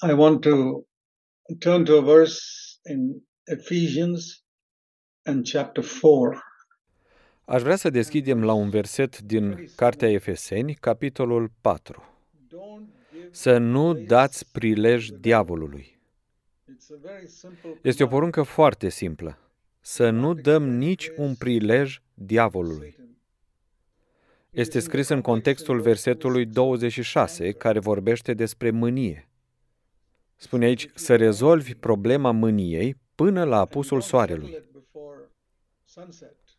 I want to turn to a verse in Ephesians and chapter 4. Aș vrea să deschidem la un verset din Cartea Efeseni, capitolul 4. Să nu dați prilej diavolului. Este o poruncă foarte simplă. Să nu dăm nici un prilej diavolului. Este scris în contextul versetului 26, care vorbește despre mânie. Spune aici să rezolvi problema mâniei până la apusul soarelui.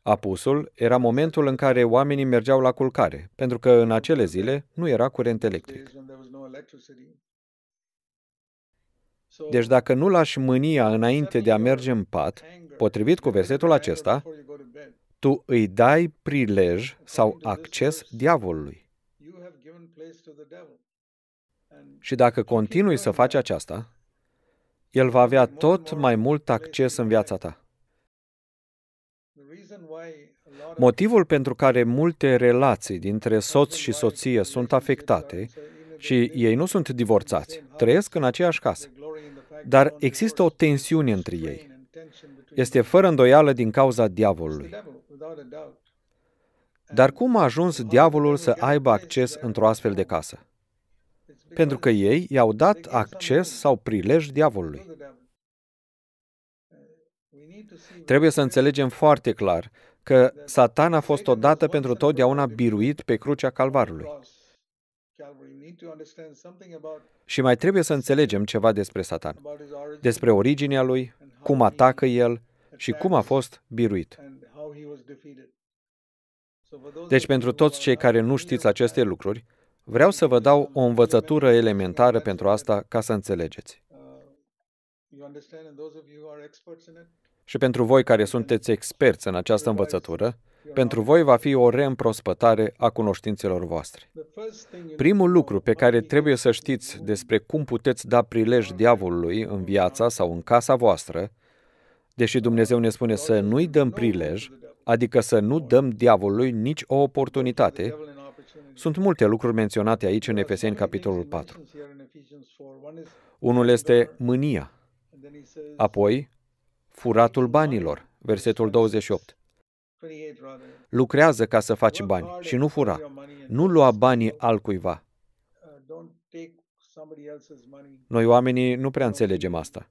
Apusul era momentul în care oamenii mergeau la culcare, pentru că în acele zile nu era curent electric. Deci dacă nu lași mânia înainte de a merge în pat, potrivit cu versetul acesta, tu îi dai prilej sau acces diavolului. Și dacă continui să faci aceasta, el va avea tot mai mult acces în viața ta. Motivul pentru care multe relații dintre soț și soție sunt afectate și ei nu sunt divorțați, trăiesc în aceeași casă. Dar există o tensiune între ei. Este fără îndoială din cauza diavolului. Dar cum a ajuns diavolul să aibă acces într-o astfel de casă? pentru că ei i-au dat acces sau prilej diavolului. Trebuie să înțelegem foarte clar că Satan a fost odată pentru totdeauna biruit pe crucea Calvarului. Și mai trebuie să înțelegem ceva despre Satan, despre originea lui, cum atacă el și cum a fost biruit. Deci, pentru toți cei care nu știți aceste lucruri, Vreau să vă dau o învățătură elementară pentru asta ca să înțelegeți. Uh, Și pentru voi care sunteți experți în această învățătură, pentru voi va fi o reîmprospătare a cunoștințelor voastre. Primul lucru pe care trebuie să știți despre cum puteți da prilej diavolului în viața sau în casa voastră, deși Dumnezeu ne spune să nu-i dăm prilej, adică să nu dăm diavolului nici o oportunitate, sunt multe lucruri menționate aici în Efeseni, capitolul 4. Unul este mânia, apoi furatul banilor, versetul 28. Lucrează ca să faci bani și nu fura. Nu lua banii altcuiva. Noi oamenii nu prea înțelegem asta.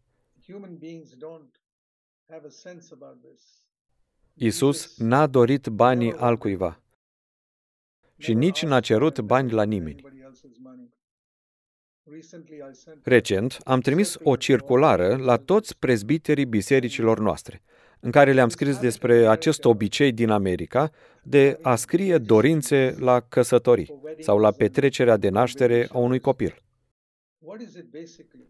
Isus n-a dorit banii altcuiva și nici n-a cerut bani la nimeni. Recent am trimis o circulară la toți prezbiterii bisericilor noastre, în care le-am scris despre acest obicei din America de a scrie dorințe la căsătorii sau la petrecerea de naștere a unui copil.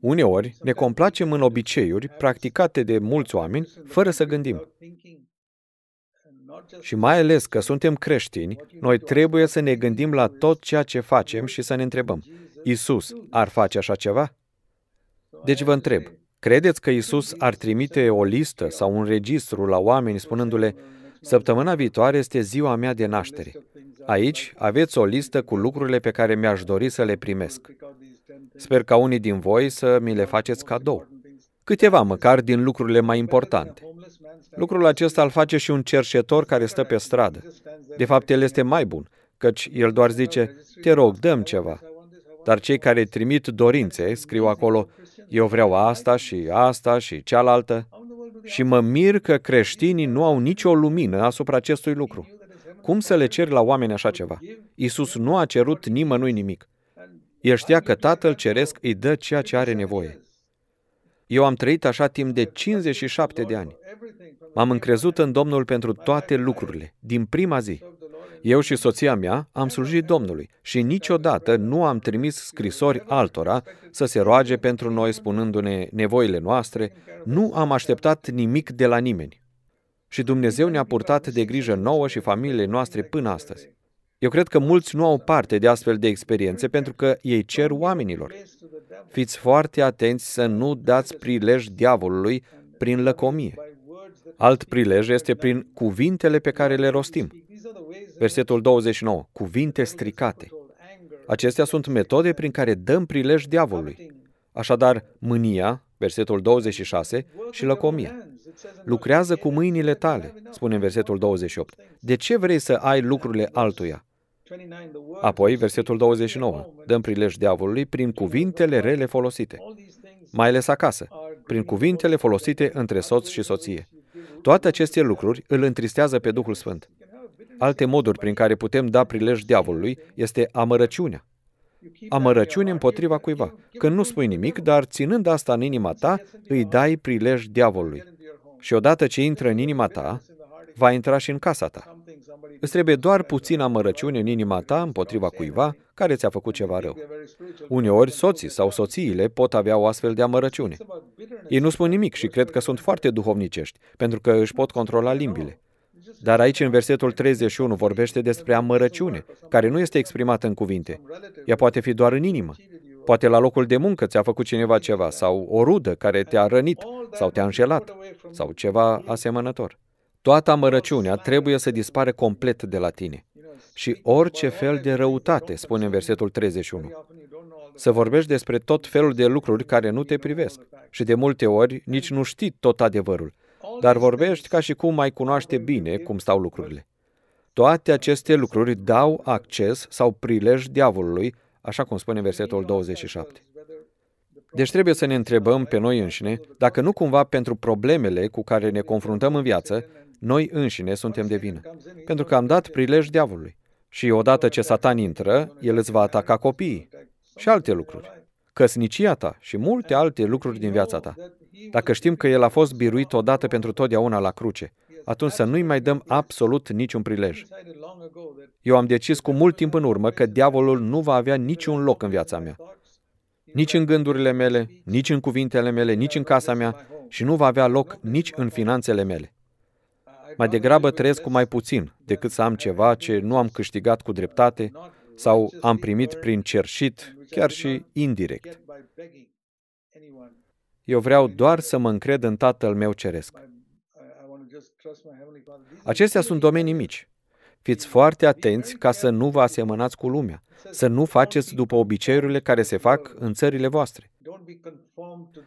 Uneori ne complacem în obiceiuri practicate de mulți oameni fără să gândim și mai ales că suntem creștini, noi trebuie să ne gândim la tot ceea ce facem și să ne întrebăm, Isus ar face așa ceva? Deci vă întreb, credeți că Isus ar trimite o listă sau un registru la oameni spunându-le, săptămâna viitoare este ziua mea de naștere. Aici aveți o listă cu lucrurile pe care mi-aș dori să le primesc. Sper ca unii din voi să mi le faceți cadou câteva măcar din lucrurile mai importante. Lucrul acesta îl face și un cerșetor care stă pe stradă. De fapt, el este mai bun, căci el doar zice, te rog, dăm ceva. Dar cei care trimit dorințe, scriu acolo, eu vreau asta și asta și cealaltă, și mă mir că creștinii nu au nicio lumină asupra acestui lucru. Cum să le ceri la oameni așa ceva? Isus nu a cerut nimănui nimic. El știa că Tatăl Ceresc îi dă ceea ce are nevoie. Eu am trăit așa timp de 57 de ani. M-am încrezut în Domnul pentru toate lucrurile, din prima zi. Eu și soția mea am slujit Domnului și niciodată nu am trimis scrisori altora să se roage pentru noi spunându-ne nevoile noastre, nu am așteptat nimic de la nimeni. Și Dumnezeu ne-a purtat de grijă nouă și familiile noastre până astăzi. Eu cred că mulți nu au parte de astfel de experiențe pentru că ei cer oamenilor. Fiți foarte atenți să nu dați prilej diavolului prin lăcomie. Alt prilej este prin cuvintele pe care le rostim. Versetul 29. Cuvinte stricate. Acestea sunt metode prin care dăm prilej diavolului. Așadar, mânia, versetul 26, și lăcomia. Lucrează cu mâinile tale, spune în versetul 28. De ce vrei să ai lucrurile altuia? Apoi, versetul 29. Dăm prilej diavolului prin cuvintele rele folosite, mai ales acasă, prin cuvintele folosite între soț și soție. Toate aceste lucruri îl întristează pe Duhul Sfânt. Alte moduri prin care putem da prilej diavolului este amărăciunea. Amărăciune împotriva cuiva. Când nu spui nimic, dar ținând asta în inima ta, îi dai prilej diavolului. Și odată ce intră în inima ta, va intra și în casa ta. Îți trebuie doar puțină amărăciune în inima ta împotriva cuiva care ți-a făcut ceva rău. Uneori, soții sau soțiile pot avea o astfel de amărăciune. Ei nu spun nimic și cred că sunt foarte duhovnicești, pentru că își pot controla limbile. Dar aici, în versetul 31, vorbește despre amărăciune, care nu este exprimată în cuvinte. Ea poate fi doar în inimă. Poate la locul de muncă ți-a făcut cineva ceva, sau o rudă care te-a rănit, sau te-a înșelat, sau ceva asemănător. Toată amărăciunea trebuie să dispară complet de la tine și orice fel de răutate, spune în versetul 31. Să vorbești despre tot felul de lucruri care nu te privesc și de multe ori nici nu știi tot adevărul, dar vorbești ca și cum mai cunoaște bine cum stau lucrurile. Toate aceste lucruri dau acces sau prilej diavolului, așa cum spune versetul 27. Deci trebuie să ne întrebăm pe noi înșine dacă nu cumva pentru problemele cu care ne confruntăm în viață noi înșine suntem de vină, pentru că am dat prilej diavolului. Și odată ce Satan intră, el îți va ataca copiii și alte lucruri, căsnicia ta și multe alte lucruri din viața ta. Dacă știm că el a fost biruit odată pentru totdeauna la cruce, atunci să nu-i mai dăm absolut niciun prilej. Eu am decis cu mult timp în urmă că diavolul nu va avea niciun loc în viața mea. Nici în gândurile mele, nici în cuvintele mele, nici în casa mea și nu va avea loc nici în finanțele mele. Mai degrabă trăiesc cu mai puțin decât să am ceva ce nu am câștigat cu dreptate sau am primit prin cerșit, chiar și indirect. Eu vreau doar să mă încred în Tatăl meu Ceresc. Acestea sunt domenii mici. Fiți foarte atenți ca să nu vă asemănați cu lumea, să nu faceți după obiceiurile care se fac în țările voastre.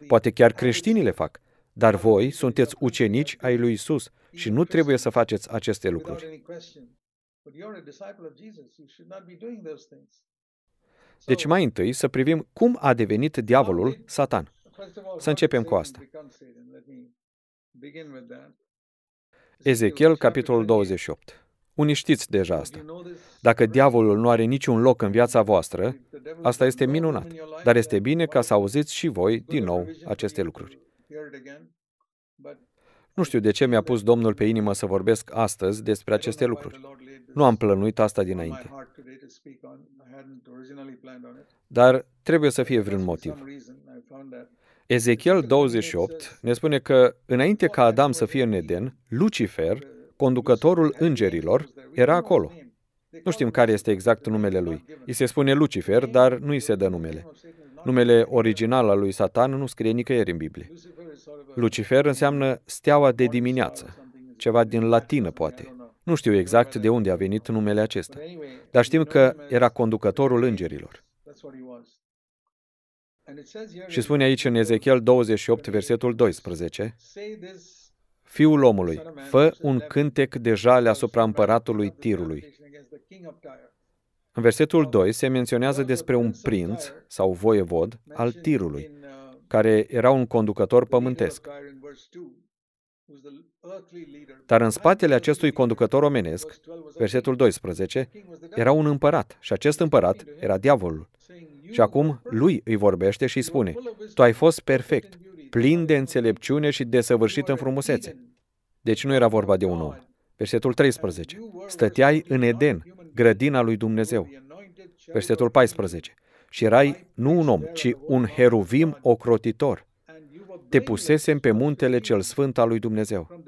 Poate chiar creștinii le fac, dar voi sunteți ucenici ai lui Isus și nu trebuie să faceți aceste lucruri. Deci mai întâi să privim cum a devenit diavolul Satan. Să începem cu asta. Ezechiel, capitolul 28. Unii știți deja asta. Dacă diavolul nu are niciun loc în viața voastră, asta este minunat, dar este bine ca să auziți și voi din nou aceste lucruri. Nu știu de ce mi-a pus Domnul pe inimă să vorbesc astăzi despre aceste lucruri. Nu am plănuit asta dinainte. Dar trebuie să fie vreun motiv. Ezechiel 28 ne spune că, înainte ca Adam să fie în Eden, Lucifer, conducătorul îngerilor, era acolo. Nu știm care este exact numele lui. Îi se spune Lucifer, dar nu îi se dă numele. Numele original al lui Satan nu scrie nicăieri în Biblie. Lucifer înseamnă steaua de dimineață, ceva din latină poate. Nu știu exact de unde a venit numele acesta, dar știm că era conducătorul îngerilor. Și spune aici în Ezechiel 28, versetul 12, Fiul omului, fă un cântec de jale asupra împăratului Tirului. În versetul 2 se menționează despre un prinț sau voievod al tirului, care era un conducător pământesc. Dar în spatele acestui conducător omenesc, versetul 12, era un împărat și acest împărat era diavolul. Și acum lui îi vorbește și îi spune, Tu ai fost perfect, plin de înțelepciune și desăvârșit în frumusețe. Deci nu era vorba de un om. Versetul 13. Stăteai în Eden, grădina lui Dumnezeu. Versetul 14. Și erai nu un om, ci un heruvim ocrotitor. Te pusesem pe muntele cel sfânt al lui Dumnezeu.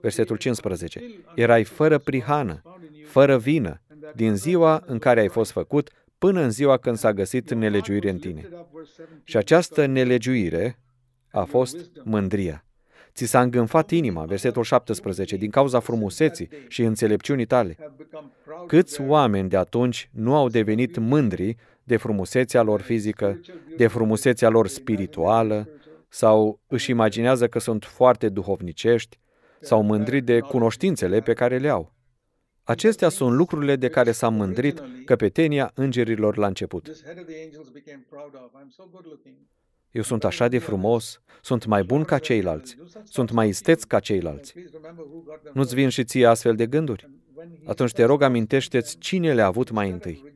Versetul 15. Erai fără prihană, fără vină, din ziua în care ai fost făcut până în ziua când s-a găsit nelegiuire în tine. Și această nelegiuire a fost mândria. Ți s-a îngânfat inima, versetul 17, din cauza frumuseții și înțelepciunii tale. Câți oameni de atunci nu au devenit mândri de frumusețea lor fizică, de frumusețea lor spirituală, sau își imaginează că sunt foarte duhovnicești, sau mândri de cunoștințele pe care le au. Acestea sunt lucrurile de care s-a mândrit căpetenia îngerilor la început. Eu sunt așa de frumos, sunt mai bun ca ceilalți, sunt mai isteț ca ceilalți. Nu-ți vin și ție astfel de gânduri? Atunci te rog, amintește-ți cine le-a avut mai întâi.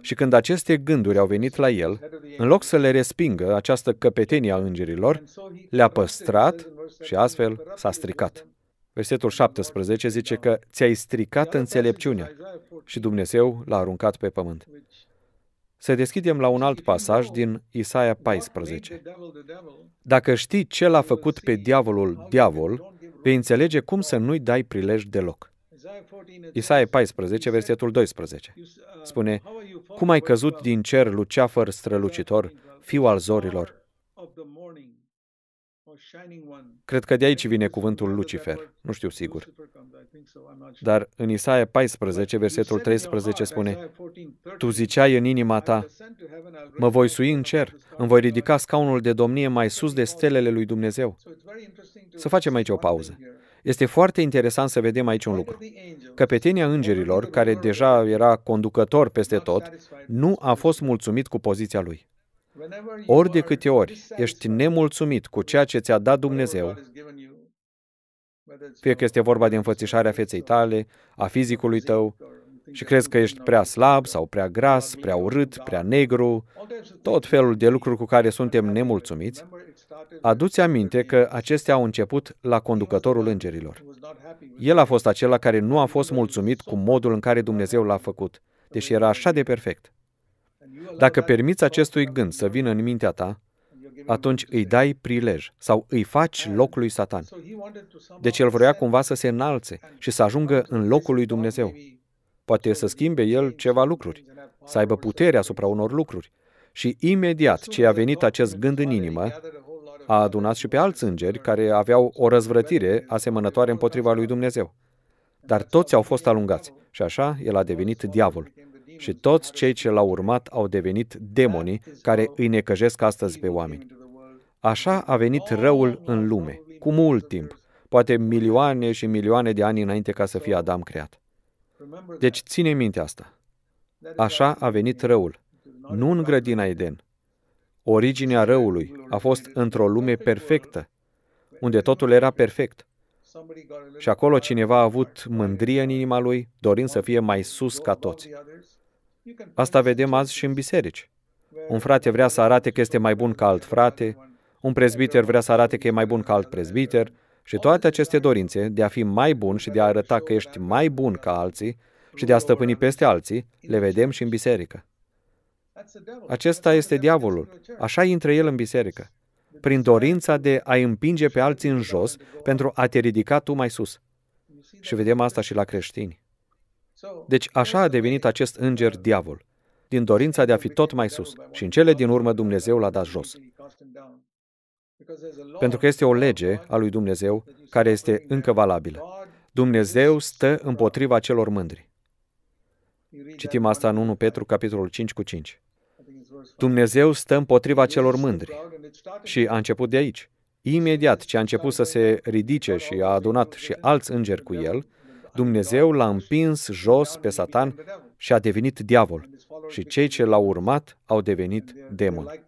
Și când aceste gânduri au venit la el, în loc să le respingă această căpetenie a îngerilor, le-a păstrat și astfel s-a stricat. Versetul 17 zice că ți-ai stricat înțelepciunea și Dumnezeu l-a aruncat pe pământ. Să deschidem la un alt pasaj din Isaia 14. Dacă știi ce l-a făcut pe diavolul diavol, vei înțelege cum să nu-i dai prilej deloc. Isaia 14, versetul 12, spune, Cum ai căzut din cer, luceafăr strălucitor, fiu al zorilor? Cred că de aici vine cuvântul Lucifer, nu știu sigur. Dar în Isaia 14, versetul 13 spune, Tu ziceai în inima ta, mă voi sui în cer, îmi voi ridica scaunul de domnie mai sus de stelele lui Dumnezeu. Să facem aici o pauză. Este foarte interesant să vedem aici un lucru. Căpetenia îngerilor, care deja era conducător peste tot, nu a fost mulțumit cu poziția lui. Ori de câte ori ești nemulțumit cu ceea ce ți-a dat Dumnezeu, fie că este vorba de înfățișarea feței tale, a fizicului tău, și crezi că ești prea slab sau prea gras, prea urât, prea negru, tot felul de lucruri cu care suntem nemulțumiți, aduți aminte că acestea au început la conducătorul îngerilor. El a fost acela care nu a fost mulțumit cu modul în care Dumnezeu l-a făcut, deși era așa de perfect. Dacă permiți acestui gând să vină în mintea ta, atunci îi dai prilej sau îi faci locul lui Satan. Deci el vrea cumva să se înalțe și să ajungă în locul lui Dumnezeu. Poate să schimbe el ceva lucruri, să aibă putere asupra unor lucruri. Și imediat ce a venit acest gând în inimă, a adunat și pe alți îngeri care aveau o răzvrătire asemănătoare împotriva lui Dumnezeu. Dar toți au fost alungați și așa el a devenit diavol. Și toți cei ce l-au urmat au devenit demonii care îi necăjesc astăzi pe oameni. Așa a venit răul în lume, cu mult timp, poate milioane și milioane de ani înainte ca să fie Adam creat. Deci ține minte asta. Așa a venit răul, nu în grădina Eden. Originea răului a fost într-o lume perfectă, unde totul era perfect. Și acolo cineva a avut mândrie în inima lui, dorind să fie mai sus ca toți. Asta vedem azi și în biserici. Un frate vrea să arate că este mai bun ca alt frate, un prezbiter vrea să arate că e mai bun ca alt prezbiter și toate aceste dorințe de a fi mai bun și de a arăta că ești mai bun ca alții și de a stăpâni peste alții, le vedem și în biserică. Acesta este diavolul. Așa intră el în biserică. Prin dorința de a împinge pe alții în jos pentru a te ridica tu mai sus. Și vedem asta și la creștini. Deci așa a devenit acest înger diavol, din dorința de a fi tot mai sus și în cele din urmă Dumnezeu l-a dat jos. Pentru că este o lege a lui Dumnezeu care este încă valabilă. Dumnezeu stă împotriva celor mândri. Citim asta în 1 Petru, capitolul 5 cu 5. Dumnezeu stă împotriva celor mândri. Și a început de aici. Imediat ce a început să se ridice și a adunat și alți îngeri cu el, Dumnezeu l-a împins jos pe Satan și a devenit diavol. Și cei ce l-au urmat au devenit demoni.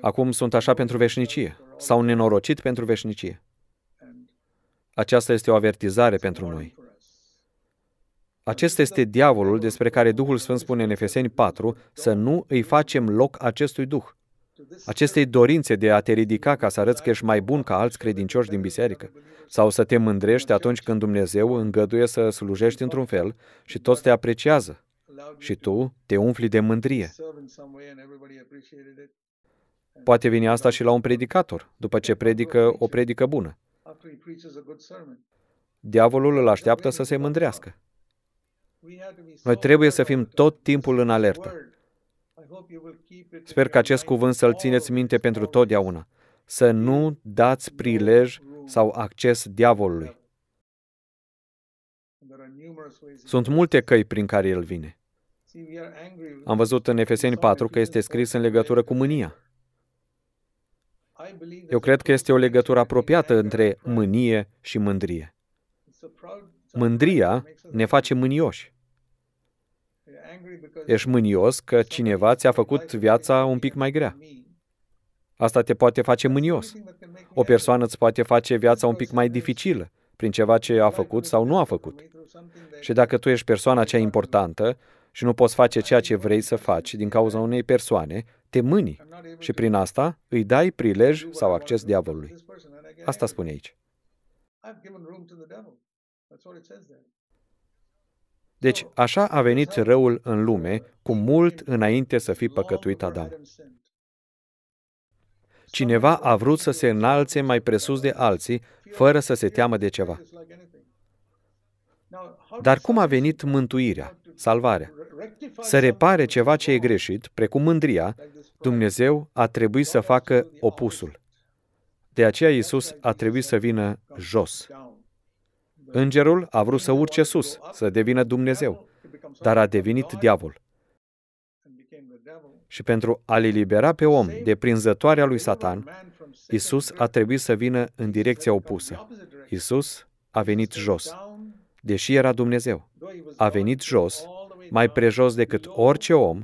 Acum sunt așa pentru veșnicie. S-au nenorocit pentru veșnicie. Aceasta este o avertizare pentru noi. Acesta este diavolul despre care Duhul Sfânt spune în Efeseni 4 să nu îi facem loc acestui Duh acestei dorințe de a te ridica ca să arăți că ești mai bun ca alți credincioși din biserică, sau să te mândrești atunci când Dumnezeu îngăduie să slujești într-un fel și toți te apreciază și tu te umfli de mândrie. Poate vine asta și la un predicator, după ce predică o predică bună. Diavolul îl așteaptă să se mândrească. Noi trebuie să fim tot timpul în alertă. Sper că acest cuvânt să-l țineți minte pentru totdeauna. Să nu dați prilej sau acces diavolului. Sunt multe căi prin care el vine. Am văzut în Efeseni 4 că este scris în legătură cu mânia. Eu cred că este o legătură apropiată între mânie și mândrie. Mândria ne face mânioși. Ești mânios că cineva ți-a făcut viața un pic mai grea. Asta te poate face mânios. O persoană îți poate face viața un pic mai dificilă prin ceva ce a făcut sau nu a făcut. Și dacă tu ești persoana cea importantă și nu poți face ceea ce vrei să faci din cauza unei persoane, te mâni și prin asta îi dai prilej sau acces diavolului. Asta spune aici. Deci așa a venit răul în lume, cu mult înainte să fi păcătuit Adam. Cineva a vrut să se înalțe mai presus de alții, fără să se teamă de ceva. Dar cum a venit mântuirea, salvarea? Să repare ceva ce e greșit, precum mândria, Dumnezeu a trebuit să facă opusul. De aceea Isus a trebuit să vină jos, Îngerul a vrut să urce sus, să devină Dumnezeu, dar a devenit diavol. Și pentru a-l elibera pe om de prinzătoarea lui Satan, Isus a trebuit să vină în direcția opusă. Isus a venit jos. Deși era Dumnezeu, a venit jos, mai prejos decât orice om,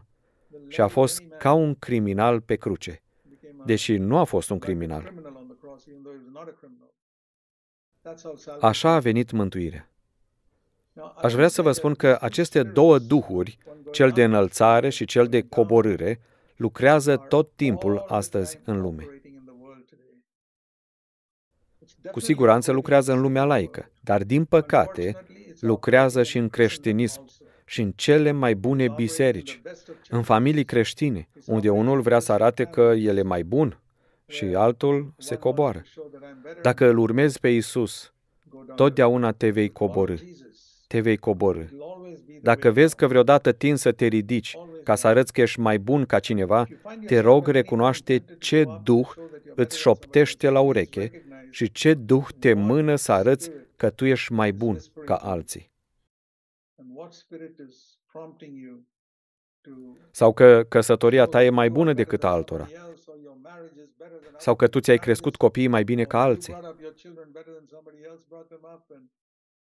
și a fost ca un criminal pe cruce, deși nu a fost un criminal. Așa a venit mântuirea. Aș vrea să vă spun că aceste două duhuri, cel de înălțare și cel de coborâre, lucrează tot timpul astăzi în lume. Cu siguranță lucrează în lumea laică, dar din păcate lucrează și în creștinism și în cele mai bune biserici, în familii creștine, unde unul vrea să arate că el e mai bun, și altul se coboară. Dacă îl urmezi pe Isus, totdeauna te vei coborâ. Te vei coborâ. Dacă vezi că vreodată tin să te ridici ca să arăți că ești mai bun ca cineva, te rog recunoaște ce duh îți șoptește la ureche și ce duh te mână să arăți că tu ești mai bun ca alții. Sau că căsătoria ta e mai bună decât a altora. Sau că tu ți-ai crescut copiii mai bine ca alții.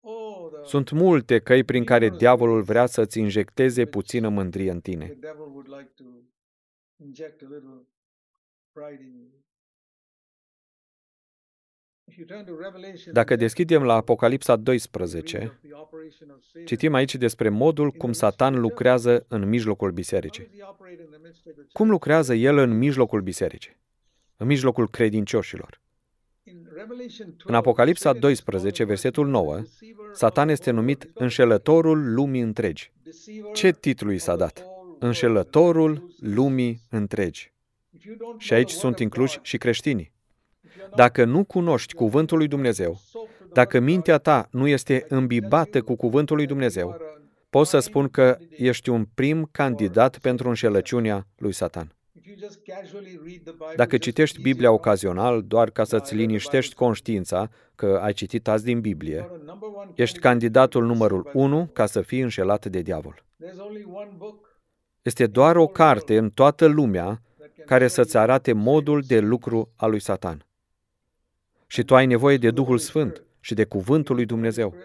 Oh, Sunt multe căi prin care diavolul vrea să-ți injecteze puțină mândrie în tine. Dacă deschidem la Apocalipsa 12, citim aici despre modul cum Satan lucrează în mijlocul bisericii. Cum lucrează el în mijlocul bisericii? În mijlocul credincioșilor. În Apocalipsa 12, versetul 9, Satan este numit înșelătorul lumii întregi. Ce titlu i s-a dat? Înșelătorul lumii întregi. Și aici sunt incluși și creștinii. Dacă nu cunoști cuvântul lui Dumnezeu, dacă mintea ta nu este îmbibată cu cuvântul lui Dumnezeu, pot să spun că ești un prim candidat pentru înșelăciunea lui Satan. Dacă citești Biblia ocazional doar ca să-ți liniștești conștiința că ai citit azi din Biblie, ești candidatul numărul 1 ca să fii înșelat de diavol. Este doar o carte în toată lumea care să-ți arate modul de lucru al lui Satan. Și tu ai nevoie de Duhul Sfânt și de Cuvântul lui Dumnezeu.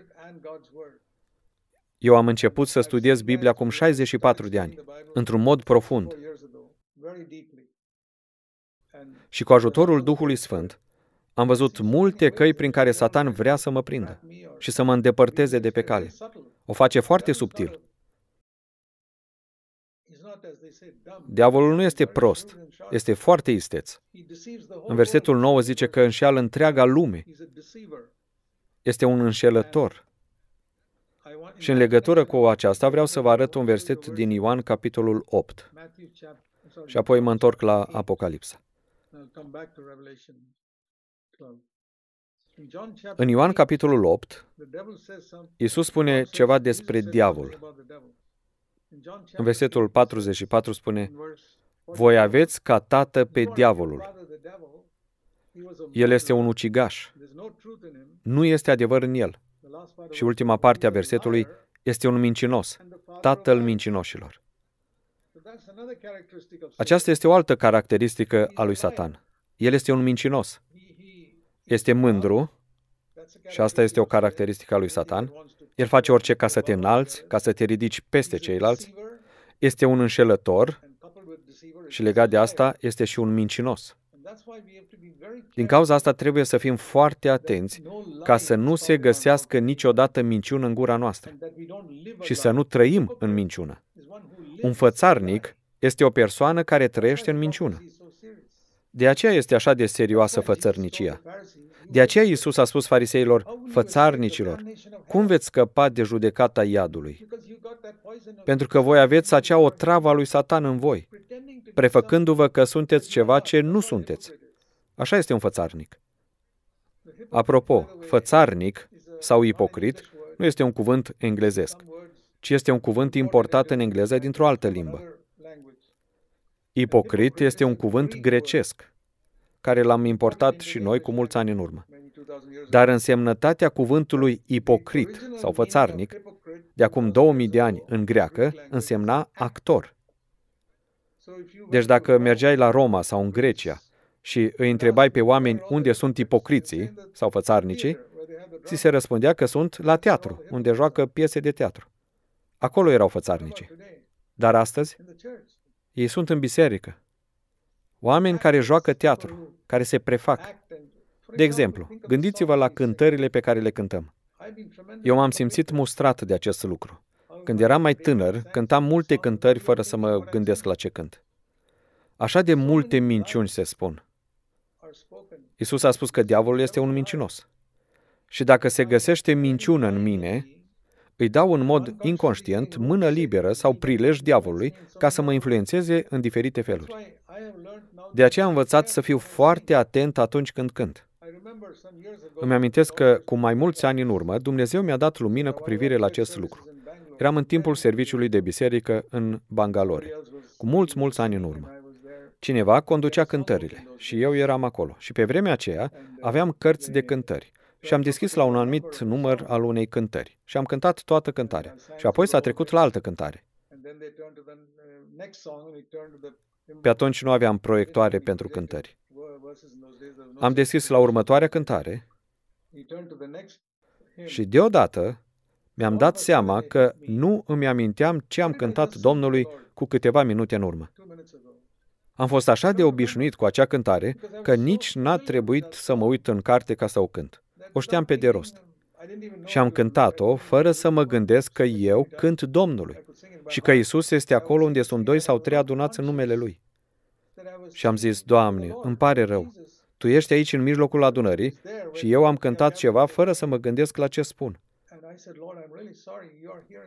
Eu am început să studiez Biblia acum 64 de ani, într-un mod profund. Și cu ajutorul Duhului Sfânt, am văzut multe căi prin care Satan vrea să mă prindă și să mă îndepărteze de pe cale. O face foarte subtil. Diavolul nu este prost, este foarte isteț. În versetul 9 zice că înșeală întreaga lume. Este un înșelător. Și în legătură cu aceasta vreau să vă arăt un verset din Ioan, capitolul 8. Și apoi mă întorc la Apocalipsa. În Ioan, capitolul 8, Iisus spune ceva despre diavol. În versetul 44 spune, Voi aveți ca tată pe diavolul. El este un ucigaș. Nu este adevăr în el. Și ultima parte a versetului, este un mincinos, tatăl mincinoșilor. Aceasta este o altă caracteristică a lui Satan. El este un mincinos. Este mândru, și asta este o caracteristică a lui Satan, el face orice ca să te înalți, ca să te ridici peste ceilalți. Este un înșelător și legat de asta este și un mincinos. Din cauza asta trebuie să fim foarte atenți ca să nu se găsească niciodată minciună în gura noastră și să nu trăim în minciună. Un fățarnic este o persoană care trăiește în minciună. De aceea este așa de serioasă fățărnicia. De aceea Iisus a spus fariseilor, fățarnicilor, cum veți scăpa de judecata iadului? Pentru că voi aveți acea o a lui Satan în voi, prefăcându-vă că sunteți ceva ce nu sunteți. Așa este un fățarnic. Apropo, fățarnic sau ipocrit nu este un cuvânt englezesc, ci este un cuvânt importat în engleză dintr-o altă limbă. Ipocrit este un cuvânt grecesc, care l-am importat și noi cu mulți ani în urmă. Dar însemnătatea cuvântului ipocrit sau fățarnic, de acum 2000 de ani în greacă, însemna actor. Deci dacă mergeai la Roma sau în Grecia și îi întrebai pe oameni unde sunt ipocriții sau fățarnicii, ți se răspundea că sunt la teatru, unde joacă piese de teatru. Acolo erau fățarnicii. Dar astăzi, ei sunt în biserică. Oameni care joacă teatru, care se prefac. De exemplu, gândiți-vă la cântările pe care le cântăm. Eu m-am simțit mustrat de acest lucru. Când eram mai tânăr, cântam multe cântări fără să mă gândesc la ce cânt. Așa de multe minciuni se spun. Isus a spus că diavolul este un mincinos. Și dacă se găsește minciună în mine, îi dau în mod inconștient mână liberă sau prilej diavolului ca să mă influențeze în diferite feluri. De aceea am învățat să fiu foarte atent atunci când cânt. Îmi amintesc că, cu mai mulți ani în urmă, Dumnezeu mi-a dat lumină cu privire la acest lucru. Eram în timpul serviciului de biserică în Bangalore, cu mulți, mulți ani în urmă. Cineva conducea cântările și eu eram acolo. Și pe vremea aceea aveam cărți de cântări și am deschis la un anumit număr al unei cântări și am cântat toată cântarea. Și apoi s-a trecut la altă cântare. Pe atunci nu aveam proiectoare pentru cântări. Am deschis la următoarea cântare și deodată mi-am dat seama că nu îmi aminteam ce am cântat Domnului cu câteva minute în urmă. Am fost așa de obișnuit cu acea cântare că nici n-a trebuit să mă uit în carte ca să o cânt. O știam pe de rost. Și am cântat-o fără să mă gândesc că eu cânt Domnului și că Isus este acolo unde sunt doi sau trei adunați în numele Lui. Și am zis, Doamne, îmi pare rău, Tu ești aici în mijlocul adunării și eu am cântat ceva fără să mă gândesc la ce spun.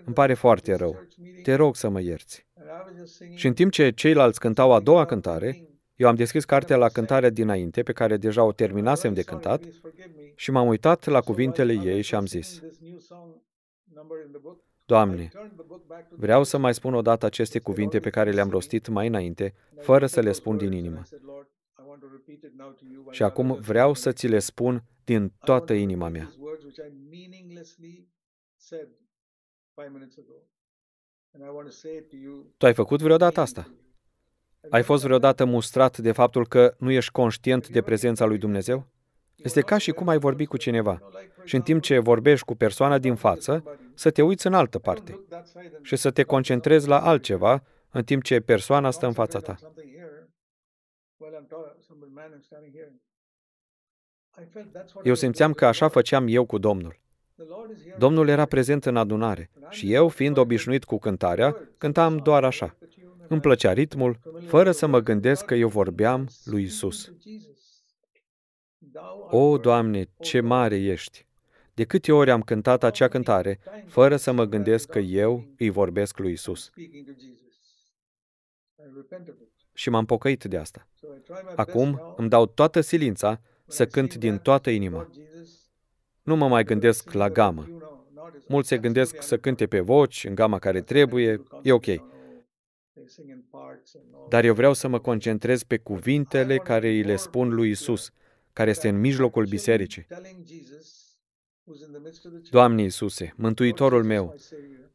Îmi pare foarte rău. Te rog să mă ierți. Și în timp ce ceilalți cântau a doua cântare, eu am deschis cartea la cântarea dinainte, pe care deja o terminasem de cântat, și m-am uitat la cuvintele ei și am zis, Doamne, vreau să mai spun odată aceste cuvinte pe care le-am rostit mai înainte, fără să le spun din inimă. Și acum vreau să ți le spun din toată inima mea. Tu ai făcut vreodată asta? Ai fost vreodată mustrat de faptul că nu ești conștient de prezența lui Dumnezeu? Este ca și cum ai vorbi cu cineva și în timp ce vorbești cu persoana din față, să te uiți în altă parte și să te concentrezi la altceva în timp ce persoana stă în fața ta. Eu simțeam că așa făceam eu cu Domnul. Domnul era prezent în adunare și eu, fiind obișnuit cu cântarea, cântam doar așa. Îmi plăcea ritmul, fără să mă gândesc că eu vorbeam lui Isus. O, Doamne, ce mare ești! De câte ori am cântat acea cântare, fără să mă gândesc că eu îi vorbesc lui Isus. Și m-am pocăit de asta. Acum îmi dau toată silința să cânt din toată inima. Nu mă mai gândesc la gamă. Mulți se gândesc să cânte pe voci, în gama care trebuie, e ok. Dar eu vreau să mă concentrez pe cuvintele care îi le spun lui Isus, care este în mijlocul bisericii. Doamne Iisuse, Mântuitorul oh, meu,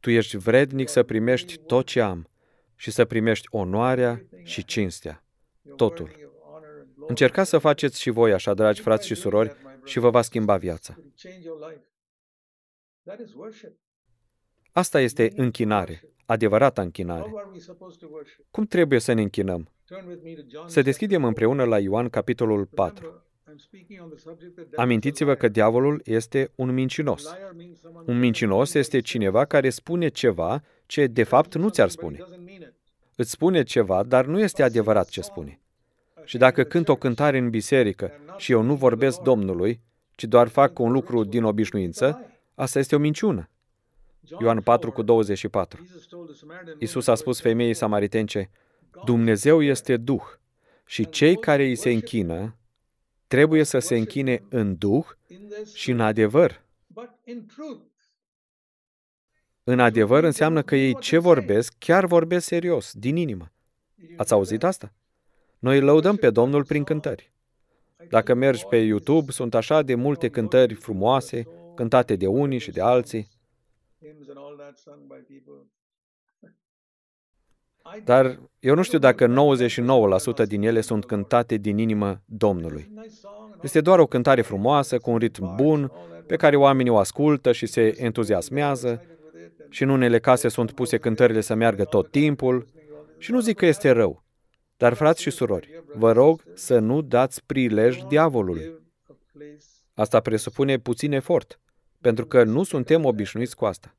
Tu ești vrednic să primești tot ce am și să primești onoarea și cinstea, totul. Încercați să faceți și voi așa, dragi frați și surori, și vă va schimba viața. Asta este închinare adevărata închinare. Cum trebuie să ne închinăm? Să deschidem împreună la Ioan capitolul 4. Amintiți-vă că diavolul este un mincinos. Un mincinos este cineva care spune ceva ce de fapt nu ți-ar spune. Îți spune ceva, dar nu este adevărat ce spune. Și dacă cânt o cântare în biserică și eu nu vorbesc Domnului, ci doar fac un lucru din obișnuință, asta este o minciună. Ioan 4 cu 24. Isus a spus femeii samaritence, Dumnezeu este Duh și cei care îi se închină trebuie să se închine în Duh și în adevăr. În adevăr înseamnă că ei ce vorbesc, chiar vorbesc serios, din inimă. Ați auzit asta? Noi lăudăm pe Domnul prin cântări. Dacă mergi pe YouTube, sunt așa de multe cântări frumoase, cântate de unii și de alții hymns and all that sung by people. Dar eu nu știu dacă 99% din ele sunt cântate din inimă Domnului. Este doar o cântare frumoasă, cu un ritm bun, pe care oamenii o ascultă și se entuziasmează, și în unele case sunt puse cântările să meargă tot timpul, și nu zic că este rău. Dar, frați și surori, vă rog să nu dați prilej diavolului. Asta presupune puțin efort pentru că nu suntem obișnuiți cu asta.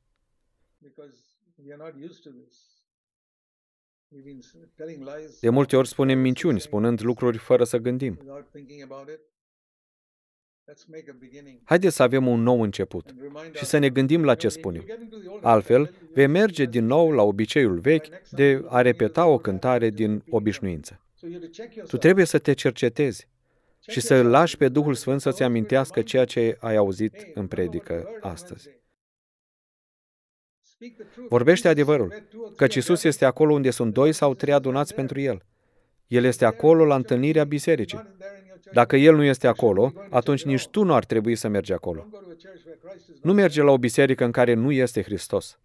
De multe ori spunem minciuni, spunând lucruri fără să gândim. Haideți să avem un nou început și să ne gândim la ce spunem. Altfel, vei merge din nou la obiceiul vechi de a repeta o cântare din obișnuință. Tu trebuie să te cercetezi și să lași pe Duhul Sfânt să-ți amintească ceea ce ai auzit în predică astăzi. Vorbește adevărul, că Iisus este acolo unde sunt doi sau trei adunați pentru El. El este acolo la întâlnirea bisericii. Dacă El nu este acolo, atunci nici tu nu ar trebui să mergi acolo. Nu merge la o biserică în care nu este Hristos.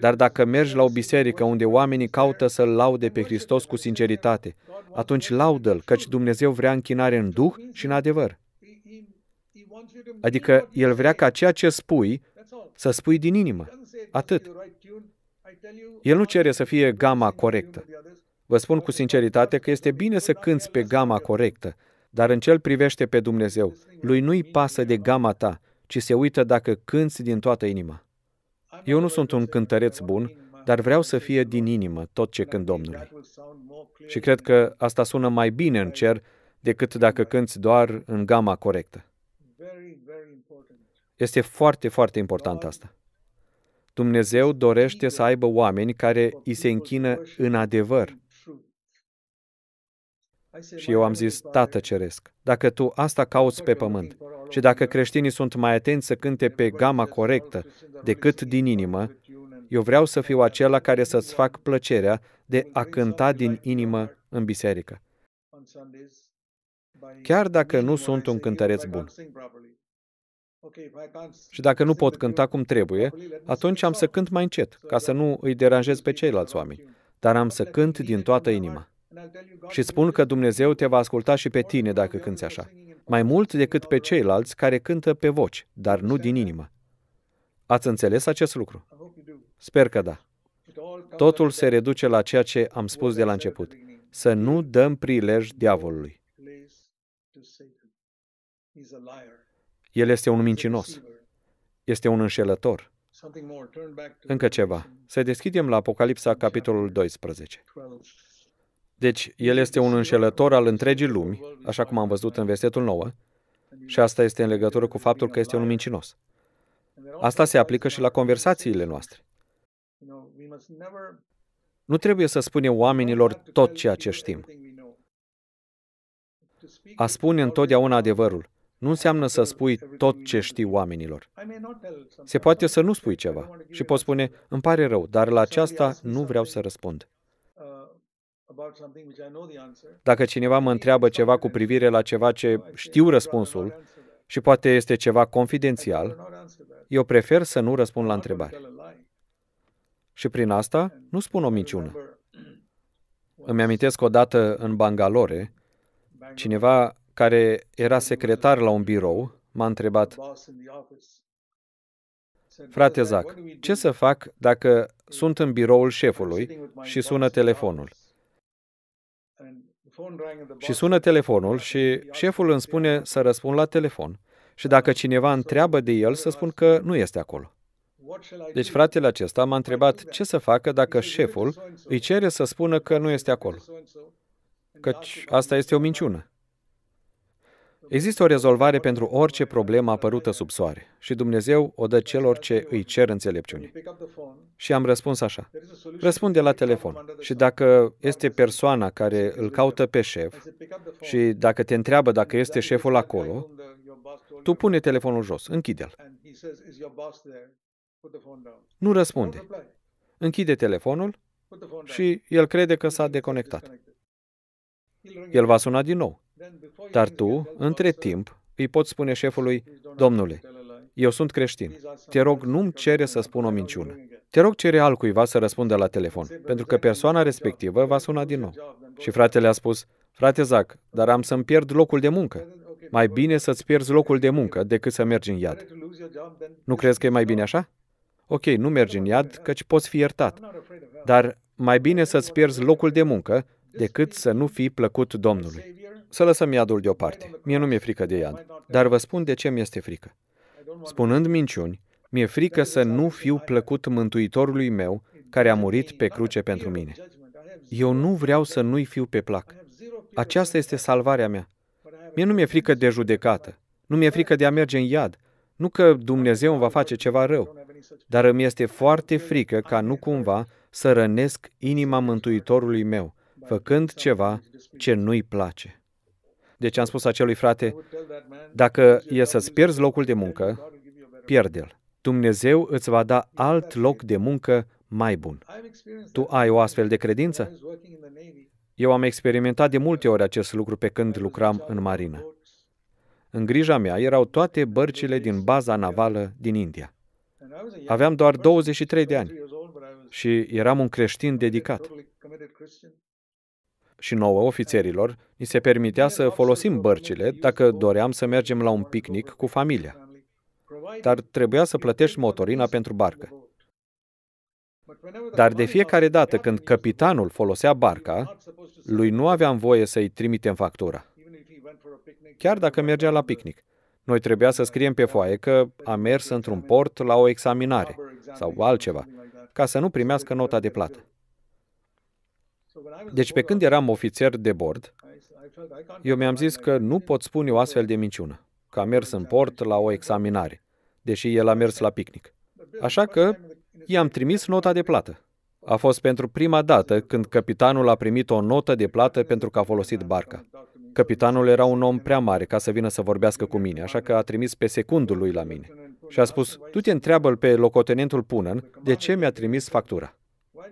Dar dacă mergi la o biserică unde oamenii caută să-L laude pe Hristos cu sinceritate, atunci laudă-L, căci Dumnezeu vrea închinare în Duh și în adevăr. Adică El vrea ca ceea ce spui să spui din inimă. Atât. El nu cere să fie gama corectă. Vă spun cu sinceritate că este bine să cânți pe gama corectă, dar în cel privește pe Dumnezeu. Lui nu-i pasă de gama ta, ci se uită dacă cânți din toată inima. Eu nu sunt un cântăreț bun, dar vreau să fie din inimă tot ce cânt Domnului. Și cred că asta sună mai bine în cer decât dacă cânți doar în gama corectă. Este foarte, foarte important asta. Dumnezeu dorește să aibă oameni care îi se închină în adevăr. Și eu am zis, Tată Ceresc, dacă tu asta cauți pe pământ, și dacă creștinii sunt mai atenți să cânte pe gama corectă decât din inimă, eu vreau să fiu acela care să-ți fac plăcerea de a cânta din inimă în biserică. Chiar dacă nu sunt un cântăreț bun. Și dacă nu pot cânta cum trebuie, atunci am să cânt mai încet, ca să nu îi deranjez pe ceilalți oameni. Dar am să cânt din toată inima. Și spun că Dumnezeu te va asculta și pe tine dacă cânți așa mai mult decât pe ceilalți care cântă pe voci, dar nu din inimă. Ați înțeles acest lucru? Sper că da. Totul se reduce la ceea ce am spus de la început. Să nu dăm prilej diavolului. El este un mincinos. Este un înșelător. Încă ceva. Să deschidem la Apocalipsa, capitolul 12. Deci, el este un înșelător al întregii lumi, așa cum am văzut în versetul 9, și asta este în legătură cu faptul că este un mincinos. Asta se aplică și la conversațiile noastre. Nu trebuie să spunem oamenilor tot ceea ce știm. A spune întotdeauna adevărul nu înseamnă să spui tot ce știi oamenilor. Se poate să nu spui ceva și poți spune, îmi pare rău, dar la aceasta nu vreau să răspund. Dacă cineva mă întreabă ceva cu privire la ceva ce știu răspunsul și poate este ceva confidențial, eu prefer să nu răspund la întrebare. Și prin asta nu spun o minciună. Îmi amintesc odată în Bangalore, cineva care era secretar la un birou m-a întrebat, Frate Zac, ce să fac dacă sunt în biroul șefului și sună telefonul? Și sună telefonul și șeful îmi spune să răspund la telefon. Și dacă cineva întreabă de el, să spun că nu este acolo. Deci fratele acesta m-a întrebat ce să facă dacă șeful îi cere să spună că nu este acolo. Căci asta este o minciună. Există o rezolvare pentru orice problemă apărută sub soare și Dumnezeu o dă celor ce îi cer înțelepciune. Și am răspuns așa. Răspunde la telefon. Și dacă este persoana care îl caută pe șef și dacă te întreabă dacă este șeful acolo, tu pune telefonul jos, închide-l. Nu răspunde. Închide telefonul și el crede că s-a deconectat. El va suna din nou. Dar tu, între timp, îi poți spune șefului, Domnule, eu sunt creștin. Te rog, nu-mi cere să spun o minciună. Te rog, cere altcuiva să răspundă la telefon, pentru că persoana respectivă va suna din nou. Și fratele a spus, Frate Zac, dar am să-mi pierd locul de muncă. Mai bine să-ți pierzi locul de muncă decât să mergi în iad. Nu crezi că e mai bine așa? Ok, nu mergi în iad, căci poți fi iertat. Dar mai bine să-ți pierzi locul de muncă decât să nu fii plăcut Domnului să lăsăm iadul deoparte. Mie nu mi-e frică de iad, dar vă spun de ce mi-este frică. Spunând minciuni, mi-e frică să nu fiu plăcut Mântuitorului meu, care a murit pe cruce pentru mine. Eu nu vreau să nu-i fiu pe plac. Aceasta este salvarea mea. Mie nu mi-e frică de judecată. Nu mi-e frică de a merge în iad. Nu că Dumnezeu îmi va face ceva rău, dar îmi este foarte frică ca nu cumva să rănesc inima Mântuitorului meu, făcând ceva ce nu-i place. Deci am spus acelui frate, dacă e să-ți pierzi locul de muncă, pierde-l. Dumnezeu îți va da alt loc de muncă mai bun. Tu ai o astfel de credință? Eu am experimentat de multe ori acest lucru pe când lucram în marină. În grija mea erau toate bărcile din baza navală din India. Aveam doar 23 de ani și eram un creștin dedicat și nouă ofițerilor, ni se permitea să folosim bărcile dacă doream să mergem la un picnic cu familia. Dar trebuia să plătești motorina pentru barcă. Dar de fiecare dată când capitanul folosea barca, lui nu aveam voie să-i trimitem factura. Chiar dacă mergea la picnic. Noi trebuia să scriem pe foaie că a mers într-un port la o examinare sau altceva, ca să nu primească nota de plată. Deci pe când eram ofițer de bord, eu mi-am zis că nu pot spune o astfel de minciună, că a mers în exact. port la o examinare, deși el a mers la picnic. Așa că i-am trimis nota de plată. A fost pentru prima dată când capitanul a primit o notă de plată pentru că a folosit barca. Capitanul era un om prea mare ca să vină să vorbească cu mine, așa că a trimis pe secundul lui la mine. Și a spus, tu te întreabă pe locotenentul Punan de ce mi-a trimis factura.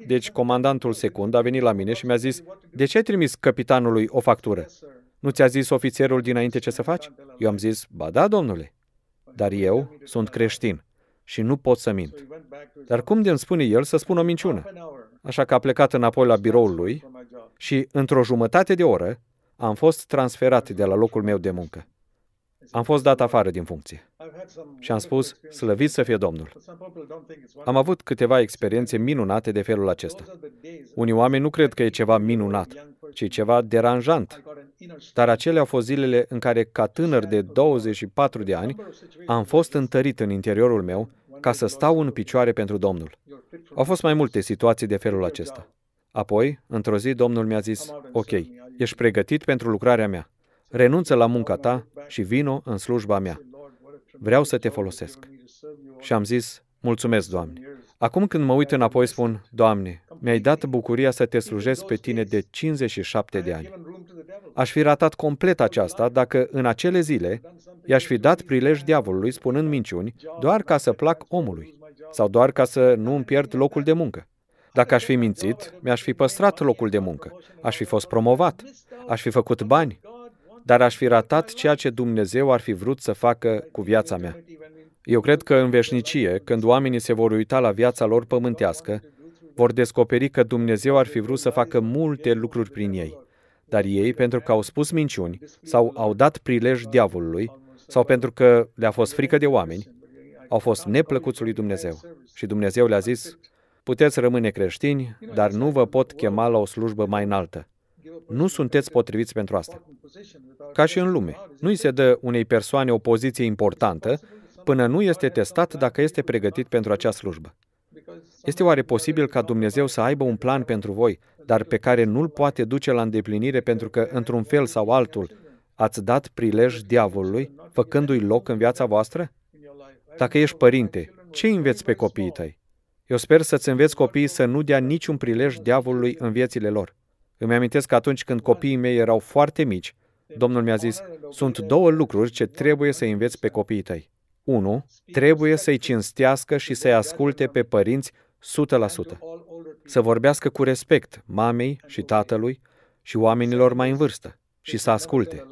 Deci comandantul secund a venit la mine și mi-a zis, de ce ai trimis capitanului o factură? Nu ți-a zis ofițerul dinainte ce să faci? Eu am zis, ba da, domnule, dar eu sunt creștin și nu pot să mint. Dar cum de-mi spune el să spun o minciună? Așa că a plecat înapoi la biroul lui și, într-o jumătate de oră, am fost transferat de la locul meu de muncă. Am fost dat afară din funcție și am spus, slăvit să fie Domnul. Am avut câteva experiențe minunate de felul acesta. Unii oameni nu cred că e ceva minunat, ci ceva deranjant. Dar acele au fost zilele în care, ca tânăr de 24 de ani, am fost întărit în interiorul meu ca să stau în picioare pentru Domnul. Au fost mai multe situații de felul acesta. Apoi, într-o zi, Domnul mi-a zis, ok, ești pregătit pentru lucrarea mea. Renunță la munca ta și vino în slujba mea vreau să te folosesc. Și am zis, mulțumesc, Doamne. Acum când mă uit înapoi, spun, Doamne, mi-ai dat bucuria să te slujesc pe tine de 57 de ani. Aș fi ratat complet aceasta dacă în acele zile i-aș fi dat prilej diavolului spunând minciuni doar ca să plac omului sau doar ca să nu îmi pierd locul de muncă. Dacă aș fi mințit, mi-aș fi păstrat locul de muncă, aș fi fost promovat, aș fi făcut bani, dar aș fi ratat ceea ce Dumnezeu ar fi vrut să facă cu viața mea. Eu cred că în veșnicie, când oamenii se vor uita la viața lor pământească, vor descoperi că Dumnezeu ar fi vrut să facă multe lucruri prin ei. Dar ei, pentru că au spus minciuni sau au dat prilej diavolului, sau pentru că le-a fost frică de oameni, au fost neplăcuți lui Dumnezeu. Și Dumnezeu le-a zis, puteți rămâne creștini, dar nu vă pot chema la o slujbă mai înaltă. Nu sunteți potriviți pentru asta. Ca și în lume, nu îi se dă unei persoane o poziție importantă până nu este testat dacă este pregătit pentru acea slujbă. Este oare posibil ca Dumnezeu să aibă un plan pentru voi, dar pe care nu-l poate duce la îndeplinire pentru că, într-un fel sau altul, ați dat prilej diavolului, făcându-i loc în viața voastră? Dacă ești părinte, ce înveți pe copiii tăi? Eu sper să-ți înveți copiii să nu dea niciun prilej diavolului în viețile lor. Îmi amintesc că atunci când copiii mei erau foarte mici, Domnul mi-a zis, sunt două lucruri ce trebuie să înveți pe copiii tăi. Unu, Trebuie să-i cinstească și să-i asculte pe părinți 100%. Să vorbească cu respect mamei și tatălui și oamenilor mai în vârstă și să asculte.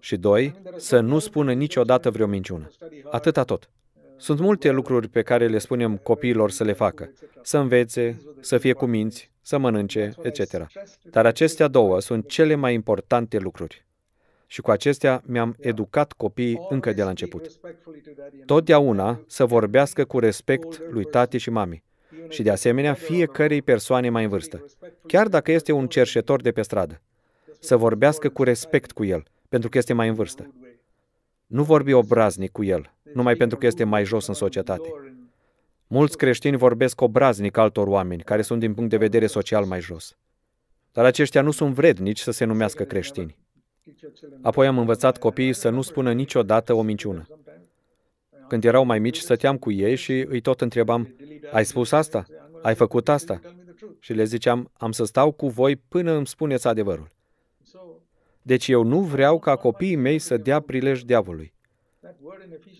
Și doi, să nu spună niciodată vreo minciună. Atâta tot. Sunt multe lucruri pe care le spunem copiilor să le facă. Să învețe, să fie cu minți, să mănânce, etc. Dar acestea două sunt cele mai importante lucruri. Și cu acestea mi-am educat copiii încă de la început. Totdeauna să vorbească cu respect lui tati și mami și de asemenea fiecarei persoane mai în vârstă, chiar dacă este un cerșetor de pe stradă. Să vorbească cu respect cu el, pentru că este mai în vârstă. Nu vorbi obraznic cu el, numai pentru că este mai jos în societate. Mulți creștini vorbesc obraznic altor oameni care sunt din punct de vedere social mai jos. Dar aceștia nu sunt vrednici să se numească creștini. Apoi am învățat copiii să nu spună niciodată o minciună. Când erau mai mici, stăteam cu ei și îi tot întrebam, ai spus asta? Ai făcut asta? Și le ziceam, am să stau cu voi până îmi spuneți adevărul. Deci eu nu vreau ca copiii mei să dea prilej diavolului.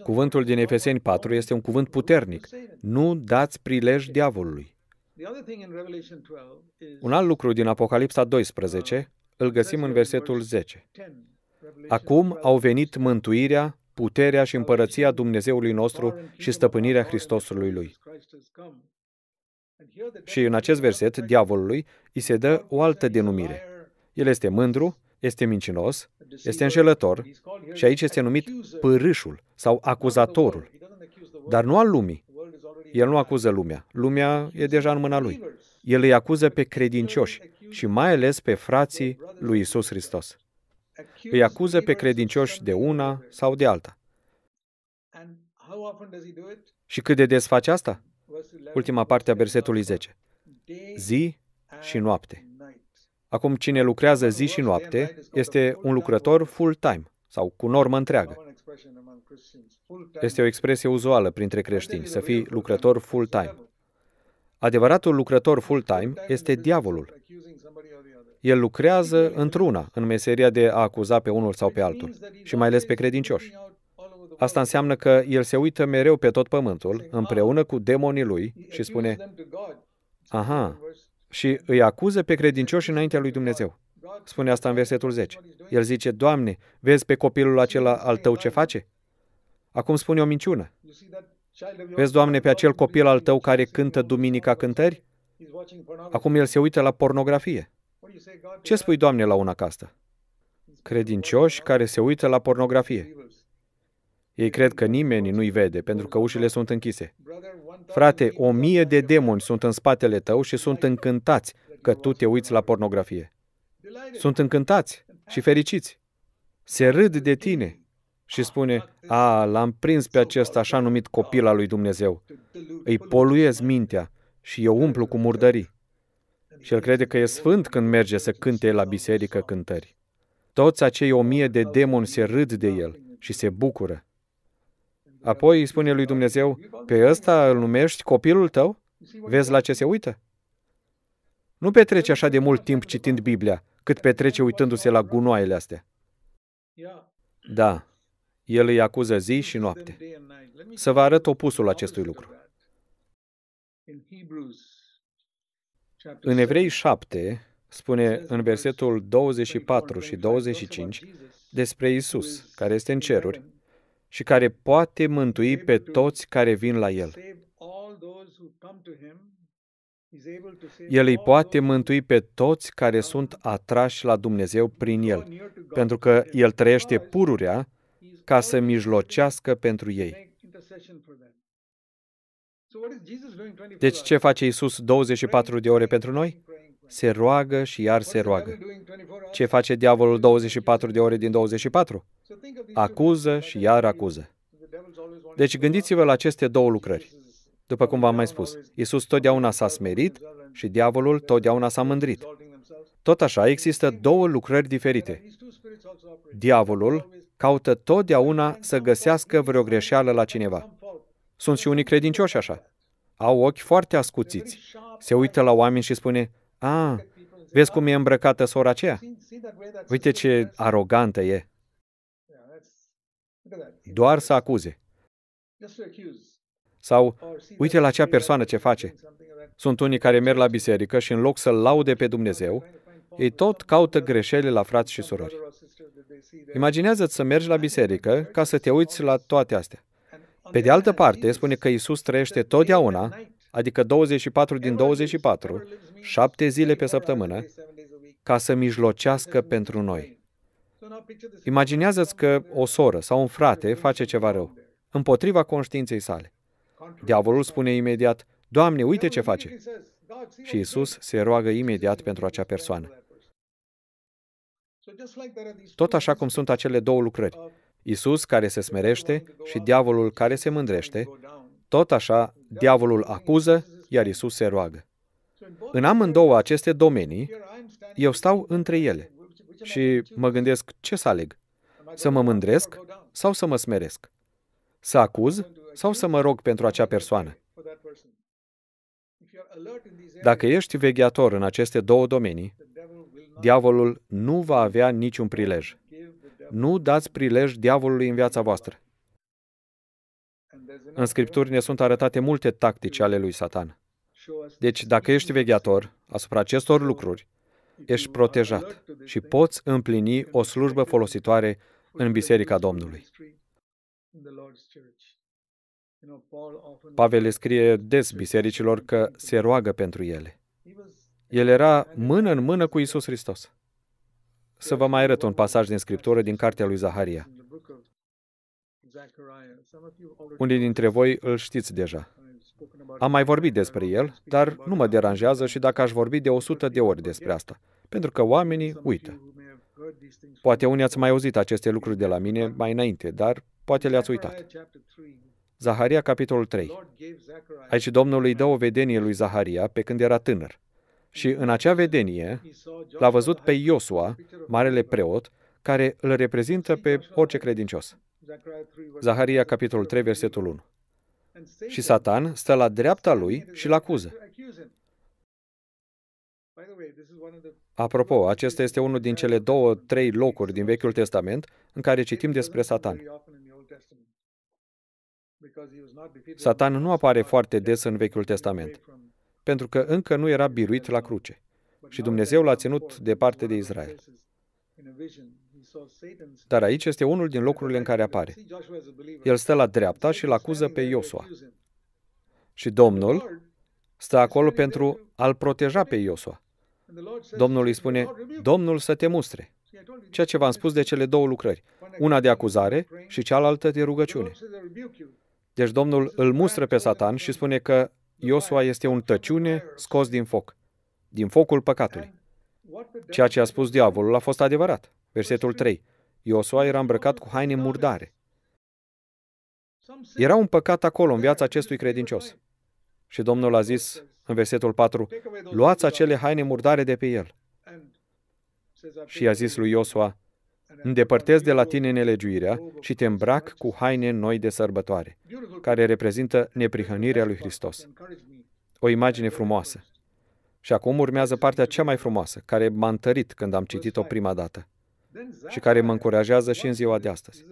Cuvântul din Efeseni 4 este un cuvânt puternic. Nu dați prilej diavolului. Un alt lucru din Apocalipsa 12 îl găsim în versetul 10. Acum au venit mântuirea, puterea și împărăția Dumnezeului nostru și stăpânirea Hristosului Lui. Și în acest verset, diavolului, îi se dă o altă denumire. El este mândru, este mincinos, este înșelător și aici este numit pârâșul sau acuzatorul, dar nu al lumii. El nu acuză lumea. Lumea e deja în mâna lui. El îi acuză pe credincioși și mai ales pe frații lui Isus Hristos. Îi acuză pe credincioși de una sau de alta. Și cât de des face asta? Ultima parte a versetului 10. Zi și noapte. Acum, cine lucrează zi și noapte este un lucrător full-time sau cu normă întreagă. Este o expresie uzuală printre creștini, să fii lucrător full-time. Adevăratul lucrător full-time este diavolul. El lucrează într-una în meseria de a acuza pe unul sau pe altul, și mai ales pe credincioși. Asta înseamnă că el se uită mereu pe tot pământul, împreună cu demonii lui, și spune, Aha, și îi acuză pe credincioși înaintea lui Dumnezeu. Spune asta în versetul 10. El zice, Doamne, vezi pe copilul acela al tău ce face? Acum spune o minciună. Vezi, Doamne, pe acel copil al tău care cântă duminica cântări? Acum el se uită la pornografie. Ce spui, Doamne, la una ca asta? Credincioși care se uită la pornografie. Ei cred că nimeni nu-i vede, pentru că ușile sunt închise. Frate, o mie de demoni sunt în spatele tău și sunt încântați că tu te uiți la pornografie. Sunt încântați și fericiți. Se râd de tine și spune, a, l-am prins pe acest așa numit copil al lui Dumnezeu. Îi poluez mintea și eu umplu cu murdării. Și el crede că e sfânt când merge să cânte la biserică cântări. Toți acei o mie de demoni se râd de el și se bucură. Apoi îi spune lui Dumnezeu, pe ăsta îl numești copilul tău? Vezi la ce se uită? Nu petrece așa de mult timp citind Biblia, cât petrece uitându-se la gunoaiele astea. Da, el îi acuză zi și noapte. Să vă arăt opusul acestui lucru. În Evrei 7, spune în versetul 24 și 25 despre Isus, care este în ceruri, și care poate mântui pe toți care vin la El. El îi poate mântui pe toți care sunt atrași la Dumnezeu prin El, pentru că El trăiește pururea ca să mijlocească pentru ei. Deci ce face Isus 24 de ore pentru noi? se roagă și iar se roagă. Ce face diavolul 24 de ore din 24? Acuză și iar acuză. Deci gândiți-vă la aceste două lucrări. După cum v-am mai spus, Isus totdeauna s-a smerit și diavolul totdeauna s-a mândrit. Tot așa, există două lucrări diferite. Diavolul caută totdeauna să găsească vreo greșeală la cineva. Sunt și unii credincioși așa. Au ochi foarte ascuțiți. Se uită la oameni și spune, a, ah, vezi cum e îmbrăcată sora aceea? Uite ce arogantă e. Doar să acuze. Sau, uite la acea persoană ce face. Sunt unii care merg la biserică și în loc să laude pe Dumnezeu, ei tot caută greșeli la frați și surori. Imaginează-ți să mergi la biserică ca să te uiți la toate astea. Pe de altă parte, spune că Isus trăiește totdeauna adică 24 din 24, șapte zile pe săptămână, ca să mijlocească pentru noi. Imaginează-ți că o soră sau un frate face ceva rău, împotriva conștiinței sale. Diavolul spune imediat, Doamne, uite ce face! Și Isus se roagă imediat pentru acea persoană. Tot așa cum sunt acele două lucrări, Isus care se smerește și diavolul care se mândrește, tot așa, diavolul acuză, iar Isus se roagă. În amândouă aceste domenii, eu stau între ele și mă gândesc ce să aleg. Să mă mândresc sau să mă smeresc? Să acuz sau să mă rog pentru acea persoană? Dacă ești vegheator în aceste două domenii, diavolul nu va avea niciun prilej. Nu dați prilej diavolului în viața voastră. În Scripturi ne sunt arătate multe tactici ale lui Satan. Deci, dacă ești vegheator asupra acestor lucruri, ești protejat și poți împlini o slujbă folositoare în Biserica Domnului. Pavel le scrie des bisericilor că se roagă pentru ele. El era mână în mână cu Isus Hristos. Să vă mai arăt un pasaj din Scriptură din cartea lui Zaharia. Unii dintre voi îl știți deja. Am mai vorbit despre el, dar nu mă deranjează și dacă aș vorbi de 100 de ori despre asta, pentru că oamenii uită. Poate unii ați mai auzit aceste lucruri de la mine mai înainte, dar poate le-ați uitat. Zaharia, capitolul 3. Aici Domnul îi dă o vedenie lui Zaharia pe când era tânăr. Și în acea vedenie l-a văzut pe Iosua, marele preot, care îl reprezintă pe orice credincios. Zaharia, capitolul 3, versetul 1. Și Satan stă la dreapta lui și îl acuză. Apropo, acesta este unul din cele două, trei locuri din Vechiul Testament în care citim despre Satan. Satan nu apare foarte des în Vechiul Testament, pentru că încă nu era biruit la cruce și Dumnezeu l-a ținut departe de Israel. Dar aici este unul din locurile în care apare. El stă la dreapta și îl acuză pe Iosua. Și Domnul stă acolo pentru a-l proteja pe Iosua. Domnul îi spune, Domnul să te mustre. Ceea ce v-am spus de cele două lucrări, una de acuzare și cealaltă de rugăciune. Deci Domnul îl mustră pe Satan și spune că Iosua este un tăciune scos din foc, din focul păcatului. Ceea ce a spus diavolul a fost adevărat. Versetul 3. Iosua era îmbrăcat cu haine murdare. Era un păcat acolo în viața acestui credincios. Și Domnul a zis în versetul 4, luați acele haine murdare de pe el. Și a zis lui Iosua, îndepărtez de la tine nelegiuirea și te îmbrac cu haine noi de sărbătoare, care reprezintă neprihănirea lui Hristos. O imagine frumoasă. Și acum urmează partea cea mai frumoasă, care m-a întărit când am citit-o prima dată și care mă încurajează și în ziua de astăzi.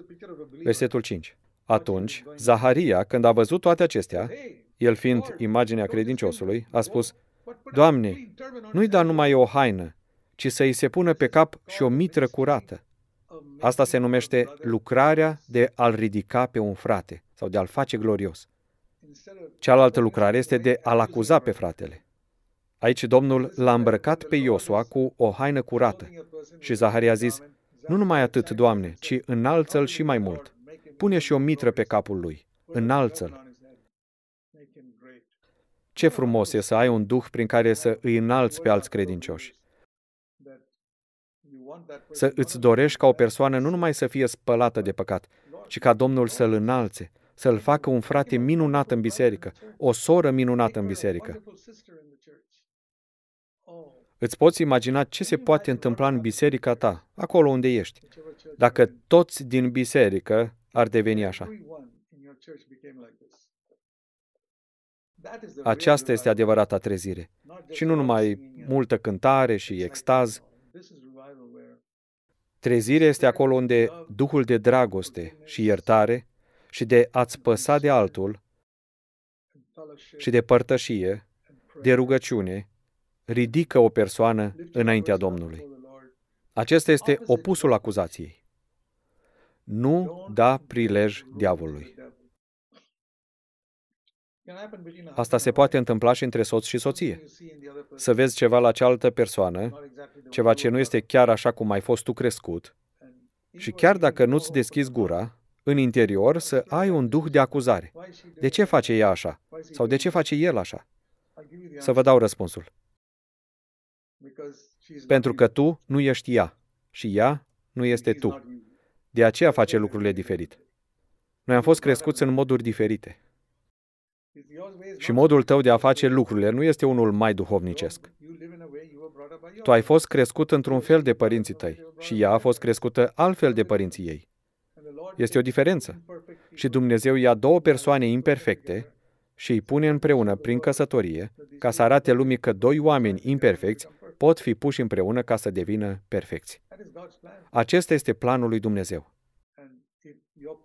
Versetul 5. Atunci, Zaharia, când a văzut toate acestea, el fiind imaginea credinciosului, a spus, Doamne, nu-i da numai o haină, ci să-i se pună pe cap și o mitră curată. Asta se numește lucrarea de a-l ridica pe un frate sau de a-l face glorios. Cealaltă lucrare este de a-l acuza pe fratele. Aici Domnul l-a îmbrăcat pe Iosua cu o haină curată. Și Zaharia a zis, nu numai atât, Doamne, ci înalță-l și mai mult. Pune și o mitră pe capul lui. Înalță-l. Ce frumos e să ai un duh prin care să îi înalți pe alți credincioși. Să îți dorești ca o persoană nu numai să fie spălată de păcat, ci ca Domnul să-l înalțe, să-l facă un frate minunat în biserică, o soră minunată în biserică. Oh. Îți poți imagina ce se poate întâmpla în biserica ta, acolo unde ești, dacă toți din biserică ar deveni așa. Aceasta este adevărata trezire. Și nu numai multă cântare și extaz. Trezirea este acolo unde Duhul de dragoste și iertare și de a-ți păsa de altul și de părtășie, de rugăciune ridică o persoană înaintea Domnului. Acesta este opusul acuzației. Nu da prilej diavolului. Asta se poate întâmpla și între soț și soție. Să vezi ceva la cealaltă persoană, ceva ce nu este chiar așa cum ai fost tu crescut, și chiar dacă nu-ți deschizi gura, în interior să ai un duh de acuzare. De ce face ea așa? Sau de ce face el așa? Să vă dau răspunsul. Pentru că tu nu ești ea și ea nu este tu. De aceea face lucrurile diferit. Noi am fost crescuți în moduri diferite. Și modul tău de a face lucrurile nu este unul mai duhovnicesc. Tu ai fost crescut într-un fel de părinții tăi și ea a fost crescută altfel de părinții ei. Este o diferență. Și Dumnezeu ia două persoane imperfecte și îi pune împreună prin căsătorie ca să arate lumii că doi oameni imperfecți pot fi puși împreună ca să devină perfecți. Acesta este planul lui Dumnezeu.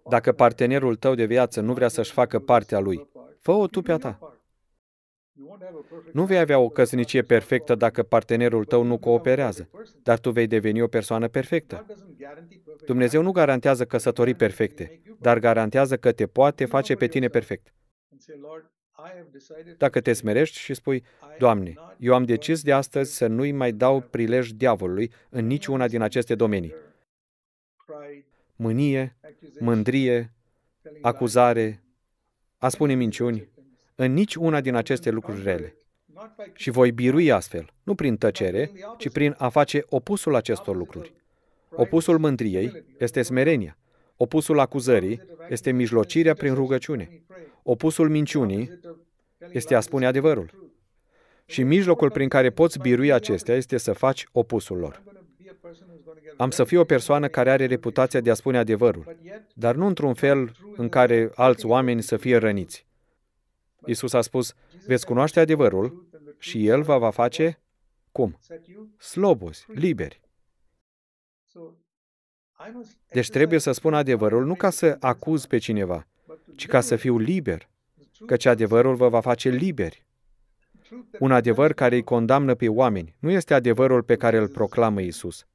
Dacă partenerul tău de viață nu vrea să-și facă partea lui, fă-o tu pe-a ta. Nu vei avea o căsnicie perfectă dacă partenerul tău nu cooperează, dar tu vei deveni o persoană perfectă. Dumnezeu nu garantează căsătorii perfecte, dar garantează că te poate face pe tine perfect. Dacă te smerești și spui, Doamne, eu am decis de astăzi să nu-i mai dau prilej diavolului în niciuna din aceste domenii. Mânie, mândrie, acuzare, a spune minciuni, în nici una din aceste lucruri rele. Și voi birui astfel, nu prin tăcere, ci prin a face opusul acestor lucruri. Opusul mândriei este smerenia. Opusul acuzării este mijlocirea prin rugăciune. Opusul minciunii este a spune adevărul. Și mijlocul prin care poți birui acestea este să faci opusul lor. Am să fiu o persoană care are reputația de a spune adevărul, dar nu într-un fel în care alți oameni să fie răniți. Isus a spus, veți cunoaște adevărul și El vă va face cum? Slobozi, liberi. Deci trebuie să spun adevărul nu ca să acuz pe cineva, ci ca să fiu liber, căci adevărul vă va face liberi. Un adevăr care îi condamnă pe oameni nu este adevărul pe care îl proclamă Isus.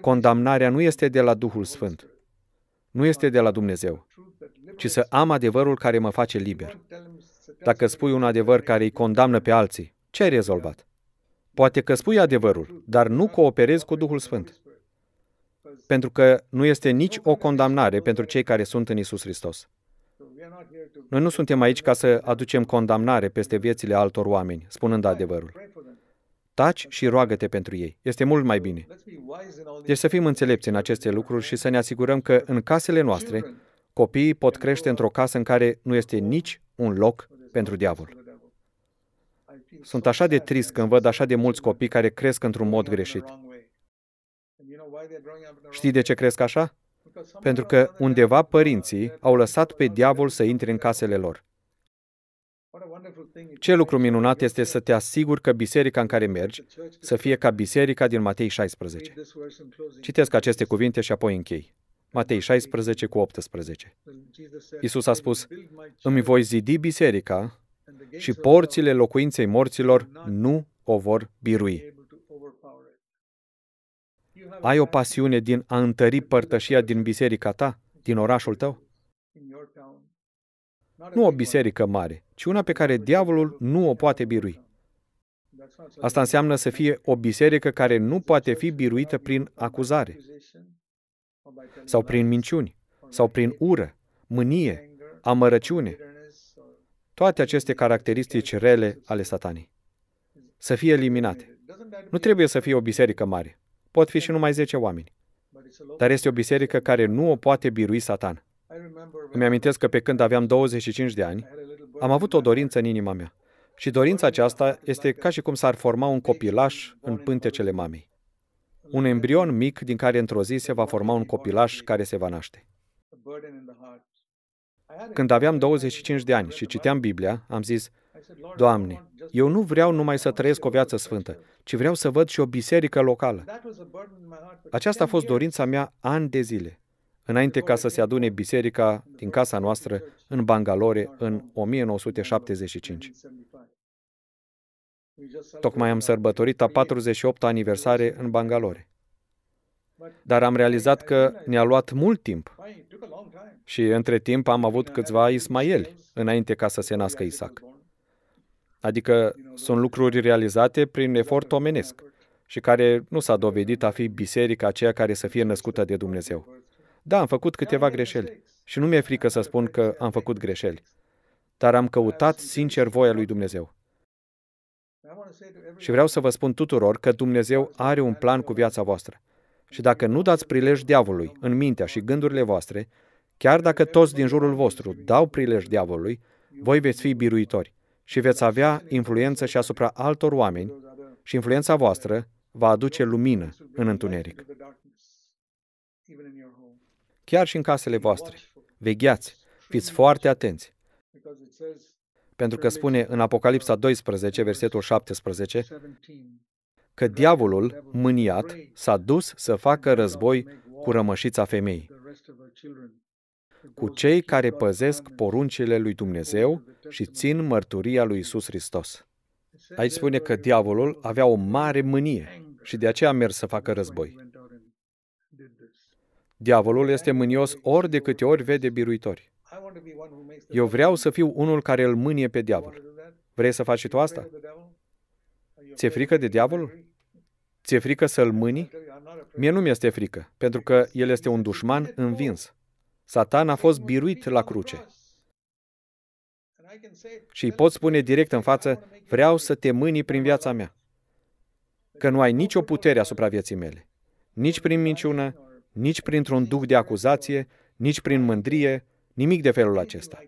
Condamnarea nu este de la Duhul Sfânt, nu este de la Dumnezeu, ci să am adevărul care mă face liber. Dacă spui un adevăr care îi condamnă pe alții, ce ai rezolvat? Poate că spui adevărul, dar nu cooperezi cu Duhul Sfânt pentru că nu este nici o condamnare pentru cei care sunt în Isus Hristos. Noi nu suntem aici ca să aducem condamnare peste viețile altor oameni, spunând adevărul. Taci și roagă-te pentru ei. Este mult mai bine. Deci să fim înțelepți în aceste lucruri și să ne asigurăm că în casele noastre, copiii pot crește într-o casă în care nu este nici un loc pentru diavol. Sunt așa de trist când văd așa de mulți copii care cresc într-un mod greșit. Știi de ce cresc așa? Pentru că undeva părinții au lăsat pe diavol să intre în casele lor. Ce lucru minunat este să te asiguri că biserica în care mergi să fie ca biserica din Matei 16. Citesc aceste cuvinte și apoi închei. Matei 16 cu 18. Iisus a spus, Îmi voi zidi biserica și porțile locuinței morților nu o vor birui. Ai o pasiune din a întări părtășia din biserica ta, din orașul tău? Nu o biserică mare, ci una pe care diavolul nu o poate birui. Asta înseamnă să fie o biserică care nu poate fi biruită prin acuzare, sau prin minciuni, sau prin ură, mânie, amărăciune, toate aceste caracteristici rele ale satanii. Să fie eliminate. Nu trebuie să fie o biserică mare. Pot fi și numai 10 oameni. Dar este o biserică care nu o poate birui Satan. Îmi amintesc că pe când aveam 25 de ani, am avut o dorință în inima mea. Și dorința aceasta este ca și cum s-ar forma un copilaș în pântecele mamei. Un embrion mic din care într-o zi se va forma un copilaș care se va naște. Când aveam 25 de ani și citeam Biblia, am zis, Doamne, eu nu vreau numai să trăiesc o viață sfântă, ci vreau să văd și o biserică locală. Aceasta a fost dorința mea ani de zile, înainte ca să se adune biserica din casa noastră în Bangalore în 1975. Tocmai am sărbătorit a 48-a aniversare în Bangalore. Dar am realizat că ne-a luat mult timp. Și între timp am avut câțiva Ismaeli, înainte ca să se nască Isaac. Adică sunt lucruri realizate prin efort omenesc și care nu s-a dovedit a fi biserica aceea care să fie născută de Dumnezeu. Da, am făcut câteva greșeli și nu mi-e frică să spun că am făcut greșeli, dar am căutat sincer voia lui Dumnezeu. Și vreau să vă spun tuturor că Dumnezeu are un plan cu viața voastră. Și dacă nu dați prilej diavolului în mintea și gândurile voastre, chiar dacă toți din jurul vostru dau prilej diavolului, voi veți fi biruitori și veți avea influență și asupra altor oameni și influența voastră va aduce lumină în întuneric. Chiar și în casele voastre, vegheați, fiți foarte atenți. Pentru că spune în Apocalipsa 12, versetul 17, că diavolul, mâniat, s-a dus să facă război cu rămășița femeii cu cei care păzesc poruncile lui Dumnezeu și țin mărturia lui Isus Hristos. Aici spune că diavolul avea o mare mânie și de aceea a mers să facă război. Diavolul este mânios ori de câte ori vede biruitori. Eu vreau să fiu unul care îl mânie pe diavol. Vrei să faci și tu asta? Ți-e frică de diavol? Ți-e frică să-l mâni? Mie nu mi-este frică, pentru că el este un dușman învins. Satan a fost biruit la cruce. Și îi pot spune direct în față, vreau să te mâni prin viața mea, că nu ai nicio putere asupra vieții mele, nici prin minciună, nici printr-un duc de acuzație, nici prin mândrie, nimic de felul acesta.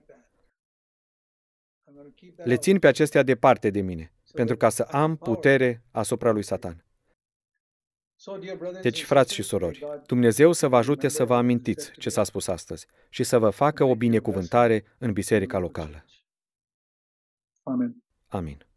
Le țin pe acestea departe de mine, pentru ca să am putere asupra lui Satan. Deci, frați și surori, Dumnezeu să vă ajute să vă amintiți ce s-a spus astăzi și să vă facă o binecuvântare în biserica locală. Amin. Amin.